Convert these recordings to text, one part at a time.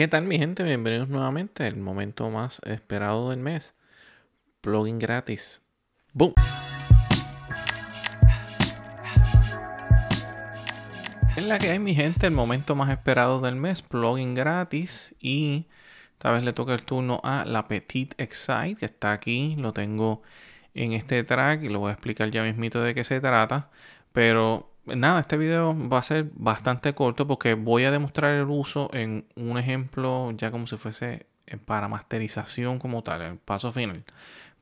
¿Qué tal mi gente? Bienvenidos nuevamente al momento más esperado del mes. Plugin gratis. ¡Boom! En la que hay mi gente, el momento más esperado del mes, plugin gratis y esta vez le toca el turno a la Petite Excite que está aquí, lo tengo en este track y lo voy a explicar ya mismito de qué se trata, pero nada, este video va a ser bastante corto porque voy a demostrar el uso en un ejemplo ya como si fuese eh, para masterización como tal, el paso final.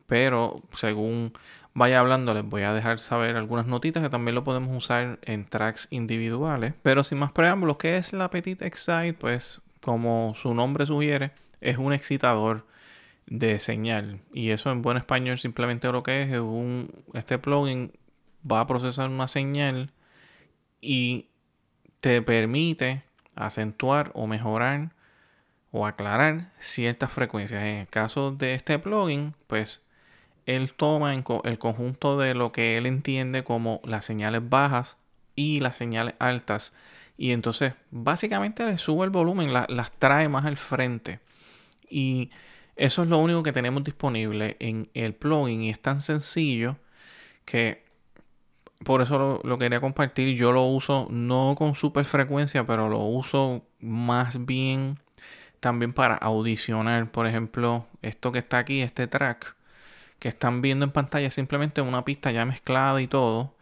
Pero según vaya hablando les voy a dejar saber algunas notitas que también lo podemos usar en tracks individuales. Pero sin más preámbulos, ¿qué es la Petit Excite? Pues como su nombre sugiere, es un excitador de señal. Y eso en buen español simplemente lo que es, es un, este plugin va a procesar una señal y te permite acentuar o mejorar o aclarar ciertas frecuencias. En el caso de este plugin, pues él toma el conjunto de lo que él entiende como las señales bajas y las señales altas. Y entonces básicamente le sube el volumen, las trae más al frente. Y eso es lo único que tenemos disponible en el plugin. Y es tan sencillo que por eso lo, quería compartir. Yo lo uso no con super frecuencia, pero lo uso más bien también para audicionar. Por ejemplo, esto que está aquí, este track que están viendo en pantalla, simplemente una pista ya mezclada y todo.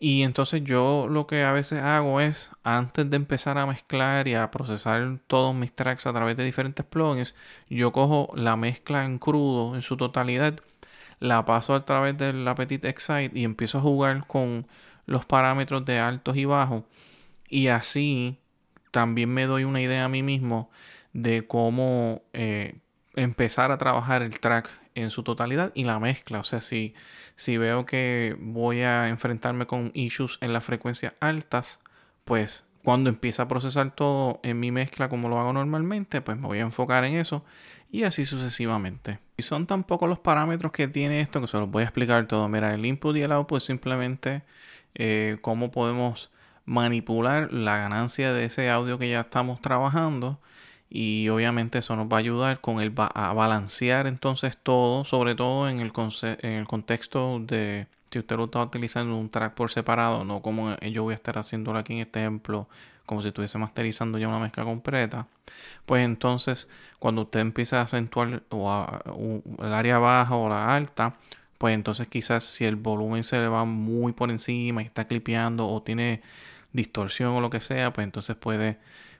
Y entonces yo lo que a veces hago es, antes de empezar a mezclar y a procesar todos mis tracks a través de diferentes plugins, yo cojo la mezcla en crudo en su totalidad la paso a través del Appetite Excite y empiezo a jugar con los parámetros de altos y bajos. Y así también me doy una idea a mí mismo de cómo eh, empezar a trabajar el track en su totalidad y la mezcla. O sea, si, si veo que voy a enfrentarme con issues en las frecuencias altas, pues cuando empieza a procesar todo en mi mezcla como lo hago normalmente, pues me voy a enfocar en eso y así sucesivamente. Y son tampoco los parámetros que tiene esto que se los voy a explicar todo. Mira, el input y el output pues simplemente eh, cómo podemos manipular la ganancia de ese audio que ya estamos trabajando. Y obviamente eso nos va a ayudar con el a balancear entonces todo, sobre todo en el, en el contexto de si usted lo está utilizando un track por separado, no como yo voy a estar haciéndolo aquí en este ejemplo como si estuviese masterizando ya una mezcla completa, pues entonces cuando usted empieza a acentuar el área baja o la alta, pues entonces quizás si el volumen se le va muy por encima y está clipeando o tiene distorsión o lo que sea, pues entonces puede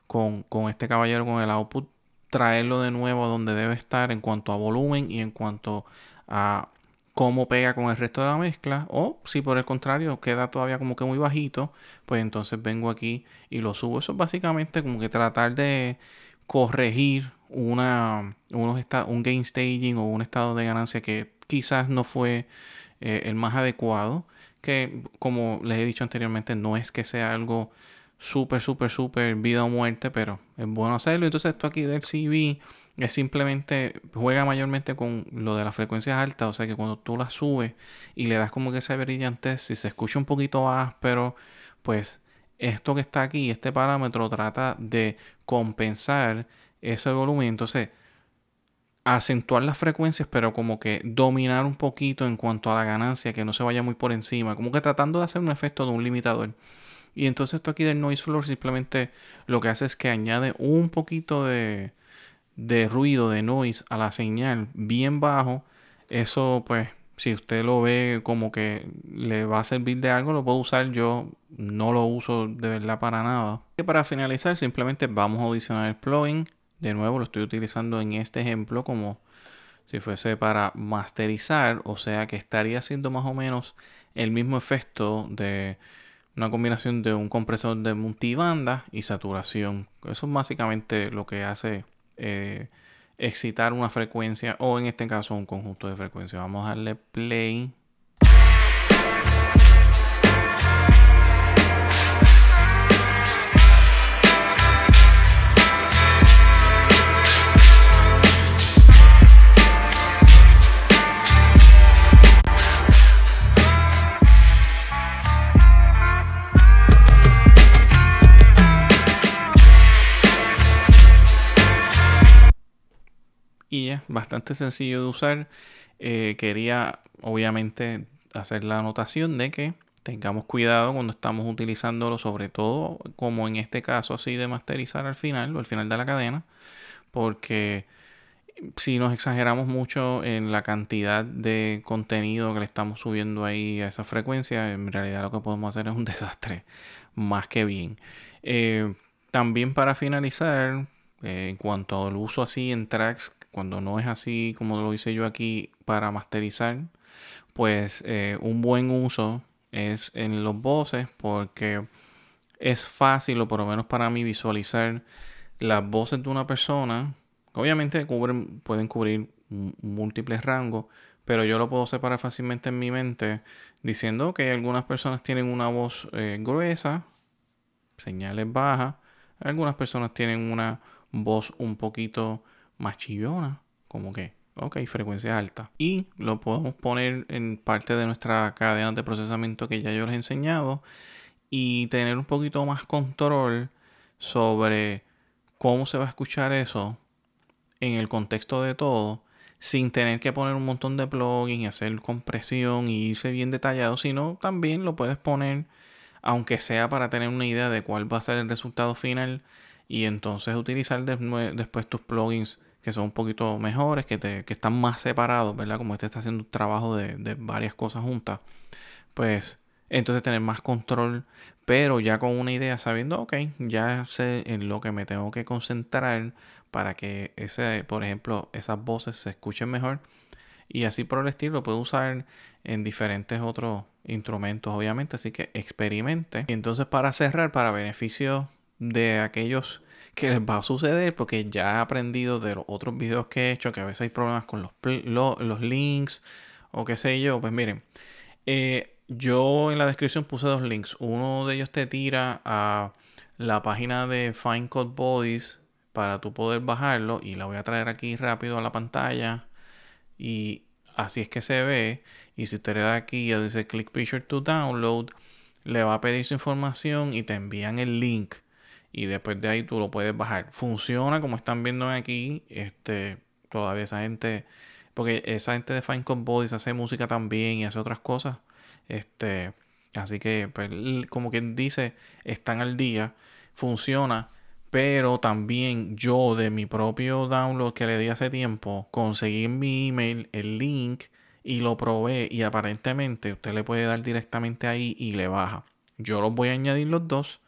con este caballero, con el output, traerlo de nuevo a donde debe estar en cuanto a volumen y en cuanto a cómo pega con el resto de la mezcla o si por el contrario queda todavía como que muy bajito, pues entonces vengo aquí y lo subo. Eso es básicamente como que tratar de corregir una, un gain staging o un estado de ganancia que quizás no fue eh, el más adecuado, que como les he dicho anteriormente no es que sea algo súper, súper, súper vida o muerte, pero es bueno hacerlo. Entonces esto aquí del CV es simplemente juega mayormente con lo de las frecuencias altas, o sea que cuando tú las subes y le das como que esa brillantez, si se escucha un poquito pero pues esto que está aquí, este parámetro trata de compensar ese volumen, entonces acentuar las frecuencias, pero como que dominar un poquito en cuanto a la ganancia, que no se vaya muy por encima, como que tratando de hacer un efecto de un limitador. Y entonces esto aquí del noise floor simplemente lo que hace es que añade un poquito de, de ruido, de noise a la señal bien bajo, eso pues si usted lo ve como que le va a servir de algo, lo puedo usar. Yo no lo uso de verdad para nada. Y para finalizar, simplemente vamos a adicionar el plugin. De nuevo, lo estoy utilizando en este ejemplo como si fuese para masterizar, o sea que estaría haciendo más o menos el mismo efecto de una combinación de un compresor de multibanda y saturación. Eso es básicamente lo que hace eh, excitar una frecuencia o en este caso un conjunto de frecuencias. Vamos a darle play. y ya, bastante sencillo de usar. Eh, quería obviamente hacer la anotación de que tengamos cuidado cuando estamos utilizándolo, sobre todo como en este caso así de masterizar al final o al final de la cadena, porque si nos exageramos mucho en la cantidad de contenido que le estamos subiendo ahí a esa frecuencia, en realidad lo que podemos hacer es un desastre, más que bien. Eh, también para finalizar, eh, en cuanto al uso así en tracks cuando no es así como lo hice yo aquí para masterizar, pues eh, un buen uso es en los voces porque es fácil, o por lo menos para mí, visualizar las voces de una persona. Obviamente pueden cubrir múltiples rangos, pero yo lo puedo separar fácilmente en mi mente diciendo que algunas personas tienen una voz eh, gruesa, señales bajas, algunas personas tienen una voz un poquito más chillona, como que, ok, frecuencia alta. Y lo podemos poner en parte de nuestra cadena de procesamiento que ya yo les he enseñado y tener un poquito más control sobre cómo se va a escuchar eso en el contexto de todo sin tener que poner un montón de plugins y hacer compresión y irse bien detallado, sino también lo puedes poner aunque sea para tener una idea de cuál va a ser el resultado final y entonces utilizar después tus plugins que son un poquito mejores, que, están más separados, ¿verdad? Como este está haciendo un trabajo de, varias cosas juntas, pues entonces tener más control, pero ya con una idea, sabiendo, ok, ya sé en lo que me tengo que concentrar para que ese, por ejemplo, esas voces se escuchen mejor. Y así por el estilo puedo usar en diferentes otros instrumentos, obviamente. Así que experimente. Y entonces para cerrar, para beneficio de aquellos que les va a suceder porque ya he aprendido de los otros videos que he hecho que a veces hay problemas con los, links o qué sé yo. Pues miren, eh, yo en la descripción puse dos links. Uno de ellos te tira a la página de Fine Code Bodies para tú poder bajarlo y la voy a traer aquí rápido a la pantalla y así es que se ve y si usted le da aquí y dice click picture to download le va a pedir su información y te envían el link y después de ahí tú lo puedes bajar. Funciona como están viendo aquí, este, todavía esa gente, porque esa gente de Fine Combodies hace música también y hace otras cosas, este, así que pues, como quien dice, están al día, funciona, pero también yo de mi propio download que le di hace tiempo, conseguí en mi email el link y lo probé y aparentemente usted le puede dar directamente ahí y le baja. Yo los voy a añadir los dos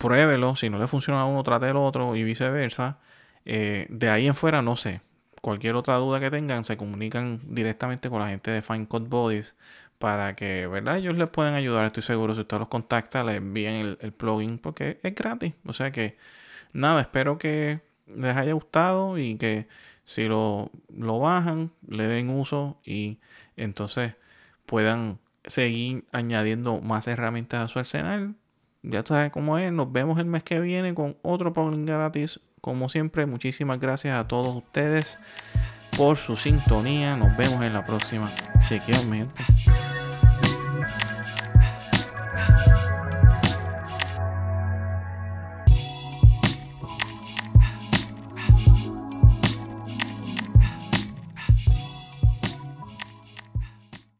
pruébelo, si no le funciona a uno, trate el otro y viceversa. Eh, de ahí en fuera, no sé. Cualquier otra duda que tengan, se comunican directamente con la gente de Fine Code Bodies para que, ¿verdad? Ellos les pueden ayudar, estoy seguro. Si usted los contacta, les envíen el, el plugin porque es gratis. O sea que, nada, espero que les haya gustado y que si lo, lo bajan, le den uso y entonces puedan seguir añadiendo más herramientas a su arsenal ya sabes cómo es. Nos vemos el mes que viene con otro Pauling gratis. Como siempre, muchísimas gracias a todos ustedes por su sintonía. Nos vemos en la próxima. Chequeo,